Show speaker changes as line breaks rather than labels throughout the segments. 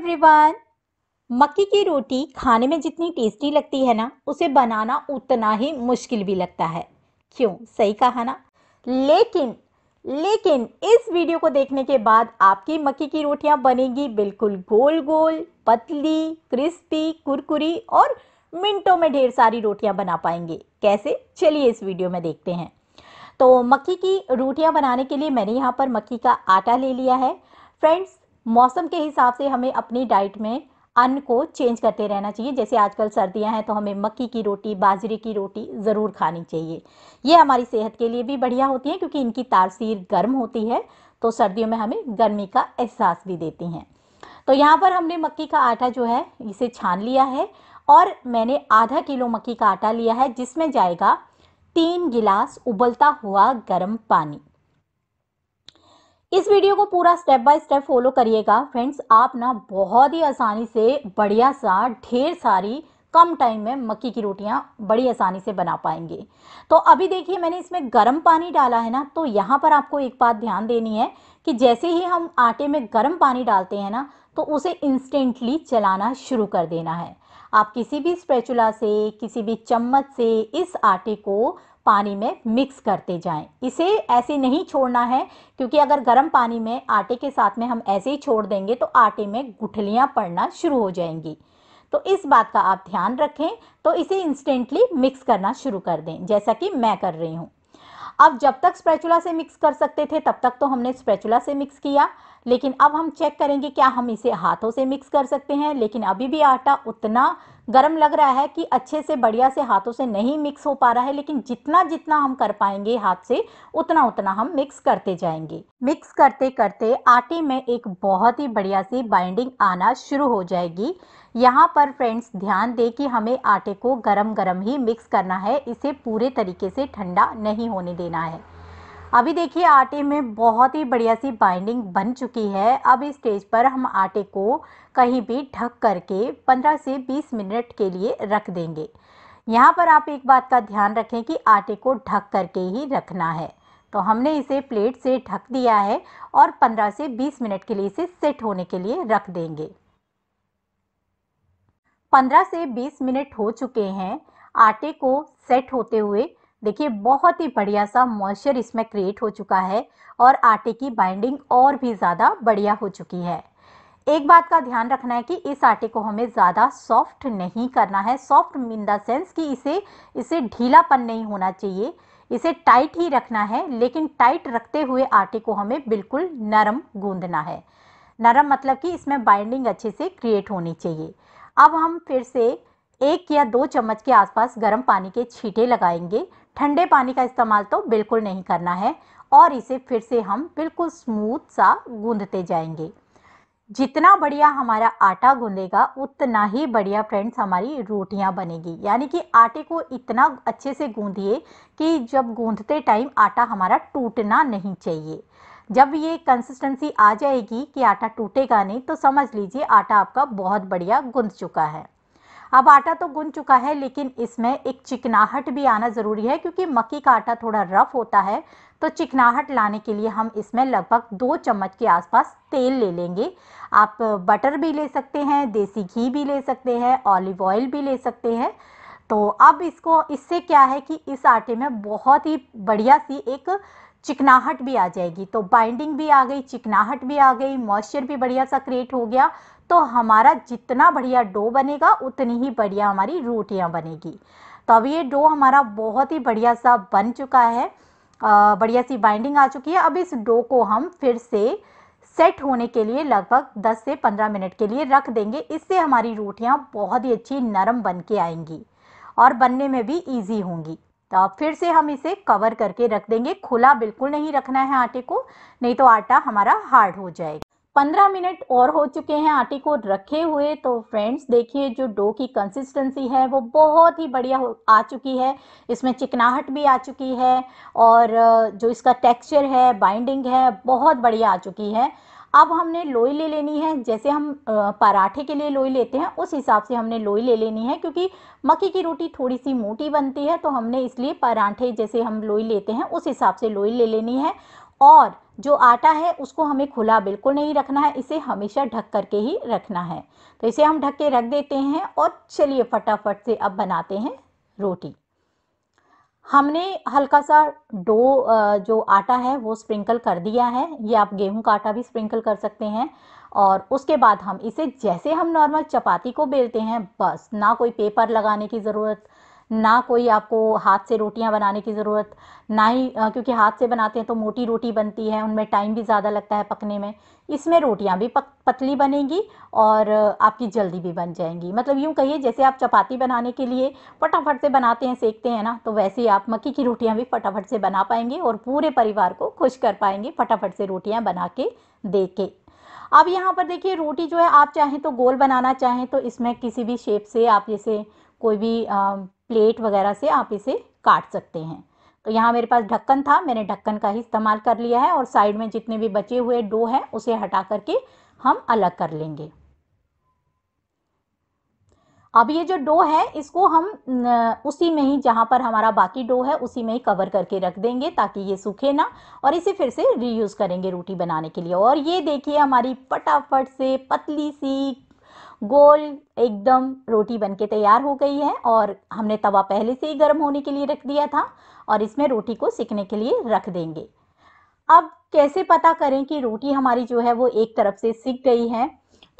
everyone मक्की की रोटी खाने में जितनी टेस्टी लगती है ना उसे बनाना उतना ही मुश्किल भी लगता है क्यों सही कहा ना लेकिन लेकिन इस वीडियो को देखने के बाद आपकी मक्की की रोटियां बनेगी बिल्कुल गोल गोल पतली क्रिस्पी कुरकुरी और मिनटों में ढेर सारी रोटियां बना पाएंगे कैसे चलिए इस वीडियो में देखते हैं तो मक्की की रोटियां बनाने के लिए मैंने यहाँ पर मक्की का आटा ले लिया है फ्रेंड्स मौसम के हिसाब से हमें अपनी डाइट में अन्न को चेंज करते रहना चाहिए जैसे आजकल सर्दियां हैं तो हमें मक्की की रोटी बाजरे की रोटी ज़रूर खानी चाहिए ये हमारी सेहत के लिए भी बढ़िया होती है क्योंकि इनकी तारसीर गर्म होती है तो सर्दियों में हमें गर्मी का एहसास भी देती हैं तो यहाँ पर हमने मक्की का आटा जो है इसे छान लिया है और मैंने आधा किलो मक्की का आटा लिया है जिसमें जाएगा तीन गिलास उबलता हुआ गर्म पानी इस वीडियो को पूरा स्टेप बाय स्टेप फॉलो करिएगा फ्रेंड्स आप ना बहुत ही आसानी से बढ़िया सा ढेर सारी कम टाइम में मक्की की रोटियां बड़ी आसानी से बना पाएंगे तो अभी देखिए मैंने इसमें गर्म पानी डाला है ना तो यहाँ पर आपको एक बात ध्यान देनी है कि जैसे ही हम आटे में गर्म पानी डालते हैं ना तो उसे इंस्टेंटली चलाना शुरू कर देना है आप किसी भी स्पैचुला से किसी भी चम्मच से इस आटे को पानी में मिक्स करते जाएं इसे ऐसे नहीं छोड़ना है क्योंकि अगर गर्म पानी में आटे के साथ में हम ऐसे ही छोड़ देंगे तो आटे में गुठलियाँ पड़ना शुरू हो जाएंगी तो इस बात का आप ध्यान रखें तो इसे इंस्टेंटली मिक्स करना शुरू कर दें जैसा कि मैं कर रही हूँ अब जब तक स्प्रेचुला से मिक्स कर सकते थे तब तक तो हमने स्प्रेचुला से मिक्स किया लेकिन अब हम चेक करेंगे क्या हम इसे हाथों से मिक्स कर सकते हैं लेकिन अभी भी आटा उतना गर्म लग रहा है कि अच्छे से बढ़िया से हाथों से नहीं मिक्स हो पा रहा है लेकिन जितना जितना हम कर पाएंगे हाथ से उतना उतना हम मिक्स करते जाएंगे मिक्स करते करते आटे में एक बहुत ही बढ़िया सी बाइंडिंग आना शुरू हो जाएगी यहाँ पर फ्रेंड्स ध्यान दें कि हमें आटे को गरम गरम ही मिक्स करना है इसे पूरे तरीके से ठंडा नहीं होने देना है अभी देखिए आटे में बहुत ही बढ़िया सी बाइंडिंग बन चुकी है अब इस स्टेज पर हम आटे को कहीं भी ढक करके 15 से 20 मिनट के लिए रख देंगे यहाँ पर आप एक बात का ध्यान रखें कि आटे को ढक करके ही रखना है तो हमने इसे प्लेट से ढक दिया है और 15 से 20 मिनट के लिए इसे सेट होने के लिए रख देंगे 15 से 20 मिनट हो चुके हैं आटे को सेट होते हुए देखिए बहुत ही बढ़िया सा मॉइस्चर इसमें क्रिएट हो चुका है और आटे की बाइंडिंग और भी ज़्यादा बढ़िया हो चुकी है एक बात का ध्यान रखना है कि इस आटे को हमें ज़्यादा सॉफ्ट नहीं करना है सॉफ्ट इन द सेंस कि इसे इसे ढीलापन नहीं होना चाहिए इसे टाइट ही रखना है लेकिन टाइट रखते हुए आटे को हमें बिल्कुल नरम गूंदना है नरम मतलब कि इसमें बाइंडिंग अच्छे से क्रिएट होनी चाहिए अब हम फिर से एक या दो चम्मच के आसपास गर्म पानी के छीटे लगाएंगे ठंडे पानी का इस्तेमाल तो बिल्कुल नहीं करना है और इसे फिर से हम बिल्कुल स्मूथ सा गूंधते जाएंगे जितना बढ़िया हमारा आटा गूंधेगा उतना ही बढ़िया फ्रेंड्स हमारी रोटियां बनेगी यानी कि आटे को इतना अच्छे से गूंधिए कि जब गूंधते टाइम आटा हमारा टूटना नहीं चाहिए जब ये कंसिस्टेंसी आ जाएगी कि आटा टूटेगा नहीं तो समझ लीजिए आटा आपका बहुत बढ़िया गूंध चुका है अब आटा तो गुन चुका है लेकिन इसमें एक चिकनाहट भी आना ज़रूरी है क्योंकि मक्की का आटा थोड़ा रफ़ होता है तो चिकनाहट लाने के लिए हम इसमें लगभग दो चम्मच के आसपास तेल ले लेंगे आप बटर भी ले सकते हैं देसी घी भी ले सकते हैं ऑलिव ऑयल भी ले सकते हैं तो अब इसको इससे क्या है कि इस आटे में बहुत ही बढ़िया सी एक चिकनाहट भी आ जाएगी तो बाइंडिंग भी आ गई चिकनाहट भी आ गई मॉइस्चर भी बढ़िया सा क्रिएट हो गया तो हमारा जितना बढ़िया डो बनेगा उतनी ही बढ़िया हमारी रोटियां बनेगी तो अब ये डो हमारा बहुत ही बढ़िया सा बन चुका है बढ़िया सी बाइंडिंग आ चुकी है अब इस डो को हम फिर से सेट होने के लिए लगभग 10 से 15 मिनट के लिए रख देंगे इससे हमारी रोटियां बहुत ही अच्छी नरम बन के आएंगी और बनने में भी ईजी होंगी तो फिर से हम इसे कवर करके रख देंगे खुला बिल्कुल नहीं रखना है आटे को नहीं तो आटा हमारा हार्ड हो जाएगा पंद्रह मिनट और हो चुके हैं आटे को रखे हुए तो फ्रेंड्स देखिए जो डो की कंसिस्टेंसी है वो बहुत ही बढ़िया आ चुकी है इसमें चिकनाहट भी आ चुकी है और जो इसका टेक्सचर है बाइंडिंग है बहुत बढ़िया आ चुकी है अब हमने लोई ले लेनी है जैसे हम पराठे के लिए लोई लेते हैं उस हिसाब से हमने लोई ले लेनी है क्योंकि मक्की की रोटी थोड़ी सी मोटी बनती है तो हमने इसलिए पराठे जैसे हम लोई लेते हैं उस हिसाब से लोई ले लेनी है और जो आटा है उसको हमें खुला बिल्कुल नहीं रखना है इसे हमेशा ढक करके ही रखना है तो इसे हम ढक के रख देते हैं और चलिए फटाफट से अब बनाते हैं रोटी हमने हल्का सा डो जो आटा है वो स्प्रिंकल कर दिया है ये आप गेहूं का आटा भी स्प्रिंकल कर सकते हैं और उसके बाद हम इसे जैसे हम नॉर्मल चपाती को बेलते हैं बस ना कोई पेपर लगाने की ज़रूरत ना कोई आपको हाथ से रोटियां बनाने की ज़रूरत ना ही क्योंकि हाथ से बनाते हैं तो मोटी रोटी बनती है उनमें टाइम भी ज़्यादा लगता है पकने में इसमें रोटियां भी पक पतली बनेंगी और आपकी जल्दी भी बन जाएंगी मतलब यूँ कहिए जैसे आप चपाती बनाने के लिए फटाफट से बनाते हैं सेकते हैं ना तो वैसे ही आप मक्की की रोटियाँ भी फटाफट से बना पाएंगे और पूरे परिवार को खुश कर पाएंगे फटाफट से रोटियाँ बना के दे के अब यहाँ पर देखिए रोटी जो है आप चाहें तो गोल बनाना चाहें तो इसमें किसी भी शेप से आप जैसे कोई भी आ, प्लेट वगैरह से आप इसे काट सकते हैं तो यहाँ मेरे पास ढक्कन था मैंने ढक्कन का ही इस्तेमाल कर लिया है और साइड में जितने भी बचे हुए डो हैं उसे हटा करके हम अलग कर लेंगे अब ये जो डो है इसको हम उसी में ही जहाँ पर हमारा बाकी डो है उसी में ही कवर करके रख देंगे ताकि ये सूखे ना और इसे फिर से रीयूज़ करेंगे रोटी बनाने के लिए और ये देखिए हमारी फटाफट से पतली सी गोल एकदम रोटी बनके तैयार हो गई है और हमने तवा पहले से ही गर्म होने के लिए रख दिया था और इसमें रोटी को सिकने के लिए रख देंगे अब कैसे पता करें कि रोटी हमारी जो है वो एक तरफ से सिक गई है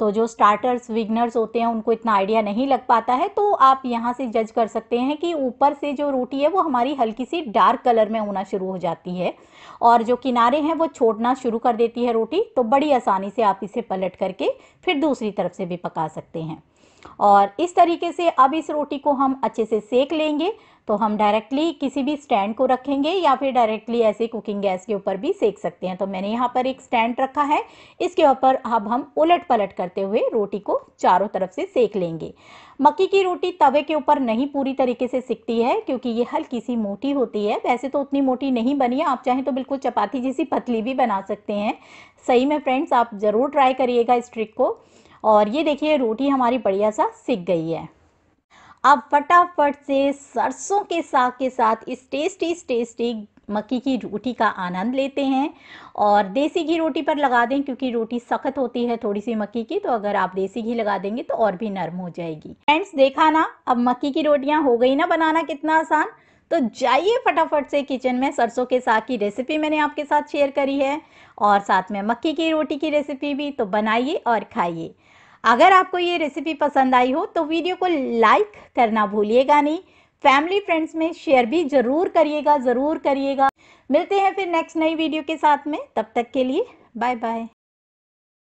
तो जो स्टार्टर्स विगनर्स होते हैं उनको इतना आइडिया नहीं लग पाता है तो आप यहाँ से जज कर सकते हैं कि ऊपर से जो रोटी है वो हमारी हल्की सी डार्क कलर में होना शुरू हो जाती है और जो किनारे हैं वो छोड़ना शुरू कर देती है रोटी तो बड़ी आसानी से आप इसे पलट करके फिर दूसरी तरफ से भी पका सकते हैं और इस तरीके से अब इस रोटी को हम अच्छे से सेक लेंगे तो हम डायरेक्टली किसी भी स्टैंड को रखेंगे या फिर डायरेक्टली ऐसे कुकिंग गैस के ऊपर भी सेक सकते हैं तो मैंने यहाँ पर एक स्टैंड रखा है इसके ऊपर अब हम उलट पलट करते हुए रोटी को चारों तरफ से सेक लेंगे मक्की की रोटी तवे के ऊपर नहीं पूरी तरीके से सिकती है क्योंकि ये हल्की सी मोटी होती है वैसे तो उतनी मोटी नहीं बनी है आप चाहें तो बिल्कुल चपाती जैसी पतली भी बना सकते हैं सही में फ्रेंड्स आप ज़रूर ट्राई करिएगा इस ट्रिक को और ये देखिए रोटी हमारी बढ़िया सा सिक गई है अब फटाफट से सरसों के साग के साथ इस टेस्टी टेस्टी मक्की की रोटी का आनंद लेते हैं और देसी घी रोटी पर लगा दें क्योंकि रोटी सख्त होती है थोड़ी सी मक्की की तो अगर आप देसी घी लगा देंगे तो और भी नरम हो जाएगी फ्रेंड्स देखा ना अब मक्की की रोटियां हो गई ना बनाना कितना आसान तो जाइए फटाफट से किचन में सरसों के साग की रेसिपी मैंने आपके साथ शेयर करी है और साथ में मक्की की रोटी की रेसिपी भी तो बनाइए और खाइए अगर आपको ये रेसिपी पसंद आई हो तो वीडियो को लाइक करना भूलिएगा नहीं फैमिली फ्रेंड्स में शेयर भी ज़रूर करिएगा ज़रूर करिएगा मिलते हैं फिर नेक्स्ट नई वीडियो के साथ में तब तक के लिए बाय बाय